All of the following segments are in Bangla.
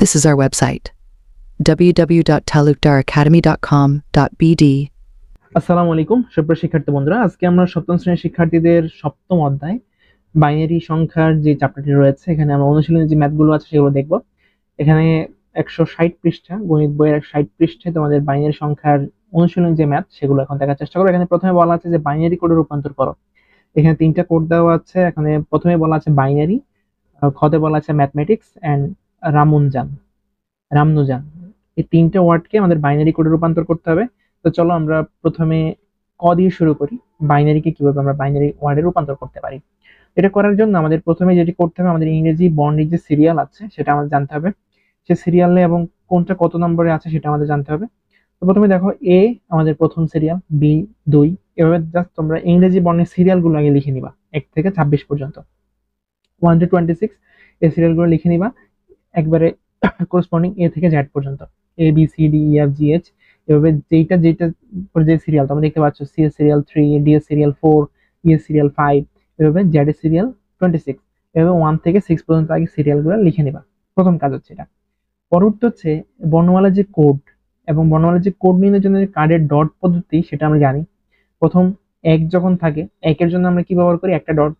This is our website www.talukdaracademy.com.bd আসসালামু আলাইকুম সুপ্রিয় শিক্ষার্থী বন্ধুরা আজকে আমরা সপ্তম শ্রেণীর শিক্ষার্থীদের সপ্তম অধ্যায় বাইনারি সংখ্যার যে চ্যাপ্টারটি রয়েছে এখানে আমরা অনুশীলনে যে ম্যাথগুলো আছে সেগুলো দেখব এখানে একশো ষাট পৃষ্ঠা গণিত বইয়ের একশো ষাট পৃষ্ঠায় তোমাদের বাইনারি সংখ্যার অনুশীলন যে ম্যাথ সেগুলো এখন দেখার চেষ্টা করো এখানে প্রথমে বলা আছে যে বাইনারি কোডে রূপান্তর করো এখানে তিনটা কোড দেওয়া আছে এখানে প্রথমে বলা আছে বাইনারি খদে বলা আছে ম্যাথমেটিক্স অ্যান্ড রামুনজান রামনুজান এই তিনটে ওয়ার্ডকে আমাদের বাইনারি কোডে রূপান্তর করতে হবে তো চলো আমরা প্রথমে ক দিয়ে শুরু করি বাইনারিকে কিভাবে আমরা বাইনারি ওয়ার্ডে রূপান্তর করতে পারি এটা করার জন্য আমাদের প্রথমে যেটি করতে হবে আমাদের ইংরেজি বর্ণের যে সিরিয়াল আছে সেটা আমাদের জানতে হবে সে সিরিয়ালে এবং কোনটা কত নম্বরে আছে সেটা আমাদের জানতে হবে তো প্রথমে দেখো এ আমাদের প্রথম সিরিয়াল বি দুই এভাবে জাস্ট তোমরা ইংরেজি বর্ণের সিরিয়ালগুলো আগে লিখে নিবা এক থেকে ছাব্বিশ পর্যন্ত ওয়ান টু টোয়েন্টি সিক্স এই সিরিয়ালগুলো লিখে নিবা একবারে করসপন্ডিং এ থেকে জ্যাড পর্যন্ত A B C D E F G H এভাবে যেইটা যেইটা যে সিরিয়াল তোমরা দেখতে পাচ্ছ C is serial three D is serial four E is serial five এভাবে জেড এ সিরিয়াল টোয়েন্টি সিক্স এভাবে ওয়ান থেকে সিক্স পর্যন্ত আগে সিরিয়ালগুলো লিখে নেবা প্রথম কাজ হচ্ছে এটা পরবর্তী হচ্ছে বর্ণমালা যে কোড এবং বর্ণমালা যে কোড নির্ণয়ের জন্য যে কার্ডের ডট পদ্ধতি সেটা আমরা জানি প্রথম এক যখন থাকে একের জন্য আমরা কি ব্যবহার করি একটা ডট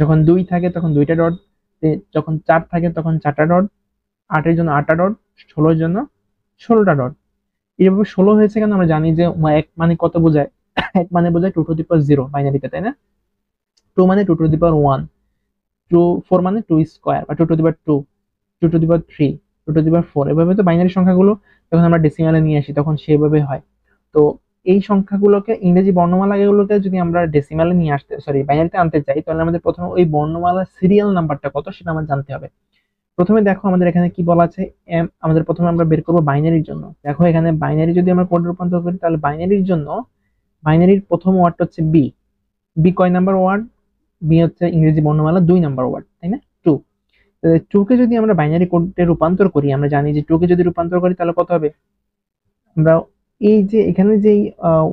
যখন দুই থাকে তখন দুইটা ডট যখন চার থাকে তখন চারটা ডট আটের জন্য আটটা ডট ষোলোর জন্য ষোলোটা ডট এইভাবে ষোলো হয়েছে কেন আমরা জানি যে এক মানে কত বোঝায় এক মানে বোঝায় two to the power zero বাইনারিতে তাই না টু মানে two to the power one two four মানে টু স্কোয়ার বা two to the power two two to the power three two to the power four এভাবে তো বাইনারি সংখ্যাগুলো যখন আমরা ডেসিমালে নিয়ে আসি তখন সেভাবে হয় তো এই সংখ্যাগুলোকে ইংরেজি বর্ণমালাগুলোকে যদি আমরা ডেসিমালে নিয়ে আসতে সরি বাইনারিতে আনতে চাই তাহলে আমাদের প্রথমে ওই বর্ণমালা সিরিয়াল নাম্বারটা কত সেটা আমার জানতে হবে প্রথমে দেখো আমাদের এখানে কি বলা আছে এম আমাদের প্রথমে আমরা বের করবো বাইনারির জন্য দেখো এখানে বাইনারি যদি আমরা কোড রূপান্তর করি তাহলে বাইনারির জন্য বাইনারির প্রথম ওয়ার্ড হচ্ছে বি বি কয় নাম্বার ওয়ার্ড বি হচ্ছে ইংরেজি বর্ণমালা দুই নাম্বার ওয়ার্ড তাই না টু টুকে যদি আমরা বাইনারি কোডে রূপান্তর করি আমরা জানি যে টুকে যদি রূপান্তর করি তাহলে কত হবে আমরা এই যে এখানে যেই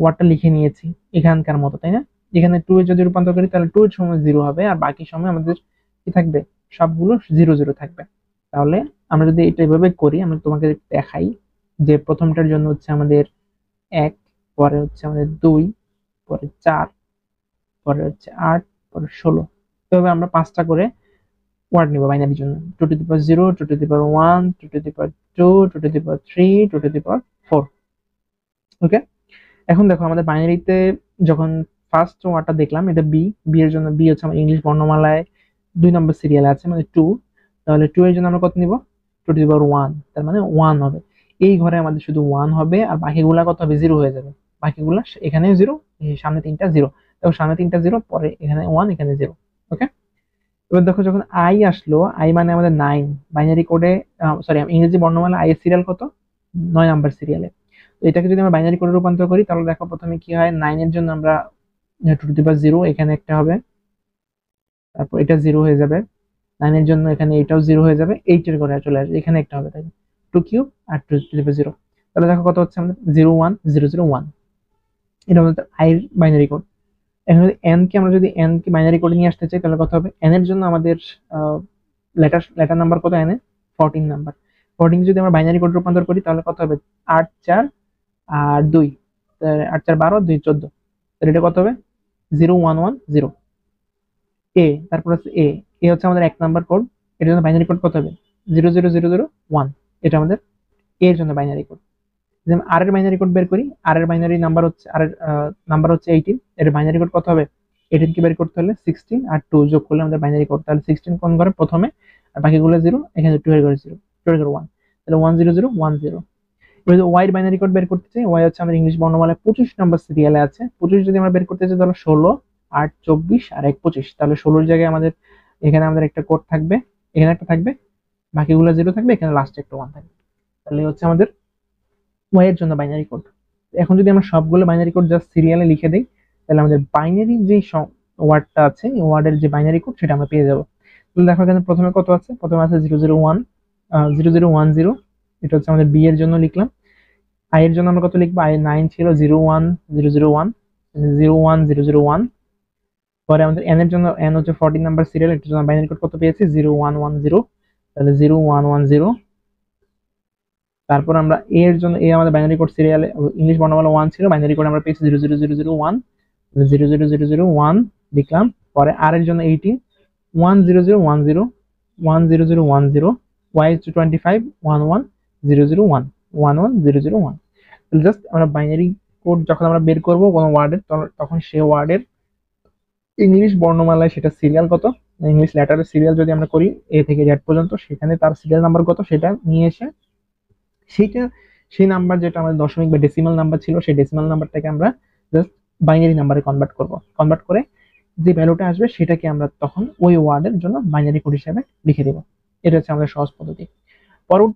ওয়ার্ডটা লিখে নিয়েছি এখানকার মতো তাই না এখানে টু এ যদি রূপান্তর করি তাহলে টু এর সময় জিরো হবে আর বাকি সময় আমাদের কি থাকবে সবগুলো জিরো জিরো থাকবে তাহলে আমরা যদি এটা এভাবে করি আমি তোমাকে দেখাই যে প্রথমটার জন্য হচ্ছে আমাদের এক পরে হচ্ছে আমাদের দুই পরে চার পরে হচ্ছে আট পরে ষোলো এভাবে আমরা পাঁচটা করে ওয়ার্ড নিব বাইনারির জন্য two to the power zero two to the power one two to the power two two to the power three two to the power four okay এখন দেখো আমাদের বাইনারিতে যখন ফার্স্ট ওয়ার্ডটা দেখলাম এটা বি বি এর জন্য বি হচ্ছে আমার ইংলিশ বর্ণমালায় দুই নম্বর সিরিয়াল আছে মানে টু তাহলে টু এর জন্য আমরা কত নিব টু টু পাওয়ার ওয়ান তার মানে ওয়ান হবে এই ঘরে আমাদের শুধু ওয়ান হবে আর বাকিগুলা কত হবে জিরো হয়ে যাবে বাকিগুলা এখানে জিরো সামনে তিনটা জিরো দেখো সামনে তিনটা জিরো পরে এখানে ওয়ান এখানে জিরো ওকে এবার দেখো যখন আই আসলো আই মানে আমাদের নাইন বাইনারি কোডে সরি ইংরেজি বর্ণমালা আই এর সিরিয়াল কত নয় নাম্বার সিরিয়ালে তো এটাকে যদি আমরা বাইনারি কোডে রূপান্তর করি তাহলে দেখো প্রথমে কি হয় নাইনের জন্য আমরা টু টু পাওয়ার জিরো এখানে একটা হবে তারপর এটা জিরো হয়ে যাবে নাইনের জন্য এখানে এটাও জিরো হয়ে যাবে এইটের ঘরে চলে আসবে এখানে একটা হবে তাই টু কিউব আর টু টু জিরো তাহলে দেখো কত হচ্ছে আমাদের zero one zero zero one এটা আমাদের আই বাইনারি কোড এখন যদি এন কে আমরা যদি এন কে বাইনারি কোডে নিয়ে আসতে চাই তাহলে কত হবে এন এর জন্য আমাদের লেটার লেটার নাম্বার কত এন এ ফোরটিন নাম্বার ফোরটিন যদি আমরা বাইনারি কোড রূপান্তর করি তাহলে কত হবে আট চার আর দুই আট চার বারো দুই চোদ্দ তাহলে এটা কত হবে zero one one zero A তারপর হচ্ছে এ এ হচ্ছে আমাদের এক নাম্বার কোড এর জন্য বাইনারি কোড কত হবে zero zero zero zero one এটা আমাদের এ এর জন্য বাইনারি কোড যেমন আর এর বাইনারি কোড বের করি আর এর বাইনারি নাম্বার হচ্ছে আর এর নাম্বার হচ্ছে এইটিন এর বাইনারি কোড কত হবে কে বের করতে হলে সিক্সটিন আর টু যোগ করলে আমাদের বাইনারি কোড তাহলে সিক্সটিন কোন ঘরে প্রথমে আর বাকিগুলো জিরো এখানে টু এর ঘরে জিরো টু এর ঘরে ওয়ান তাহলে one zero zero one zero Y binary code বের করতে চাই ওয়াই হচ্ছে আমাদের ইংলিশ বর্ণমালায় পঁচিশ নম্বর সিরিয়ালে আছে পঁচিশ যদি আমরা বের করতে চাই তাহলে ষোলো আট চব্বিশ আর এক পঁচিশ তাহলে ষোলোর জায়গায় আমাদের এখানে আমাদের একটা কোড থাকবে এখানে একটা থাকবে বাকিগুলো জিরো থাকবে এখানে লাস্টে একটা ওয়ান থাকবে তাহলে হচ্ছে আমাদের ওয়াই এর জন্য বাইনারি কোড এখন যদি আমরা সবগুলো বাইনারি কোড জাস্ট সিরিয়ালে লিখে দিই তাহলে আমাদের বাইনারি যে ওয়ার্ডটা আছে ওয়ার্ডের যে বাইনারি কোড সেটা আমরা পেয়ে যাবো তাহলে দেখো এখানে প্রথমে কত আছে প্রথমে আছে zero zero one zero zero one zero এটা হচ্ছে আমাদের বি এর জন্য লিখলাম আই এর জন্য আমরা কত লিখবো আই নাইন ছিল zero one zero zero one zero one zero zero one পরে আমাদের এন এর জন্য এন হচ্ছে ফোরটিন নাম্বার সিরিয়াল এটার জন্য বাইনারি কোড কত পেয়েছি জিরো ওয়ান ওয়ান জিরো তাহলে জিরো ওয়ান ওয়ান জিরো তারপর আমরা এ এর জন্য এ আমাদের বাইনারি কোড সিরিয়ালে ইংলিশ বর্ণমালা ওয়ান ছিল বাইনারি কোড আমরা পেয়েছি zero zero zero zero one zero zero zero zero one লিখলাম পরে আর এর জন্য eighteen one zero zero one zero one zero zero one zero Y to twenty five one one zero zero one one one zero zero one just আমরা বাইনারি কোড যখন আমরা বের করবো কোনো ওয়ার্ডের তখন সে ওয়ার্ডের ইংলিশ বর্ণমালায় সেটা সিরিয়াল কত ইংলিশ লেটারের সিরিয়াল যদি আমরা করি এ থেকে জেড পর্যন্ত সেখানে তার সিরিয়াল নাম্বার কত সেটা নিয়ে এসে সেইটা সেই নাম্বার যেটা আমাদের দশমিক বা ডেসিমাল নাম্বার ছিল সেই ডেসিমাল নাম্বারটাকে আমরা জাস্ট বাইনারি নাম্বারে কনভার্ট করব কনভার্ট করে যে ভ্যালুটা আসবে সেটাকে আমরা তখন ওই ওয়ার্ডের জন্য বাইনারি কোড হিসাবে লিখে দেব এটা হচ্ছে আমাদের সহজ পদ্ধতি পরবর্তী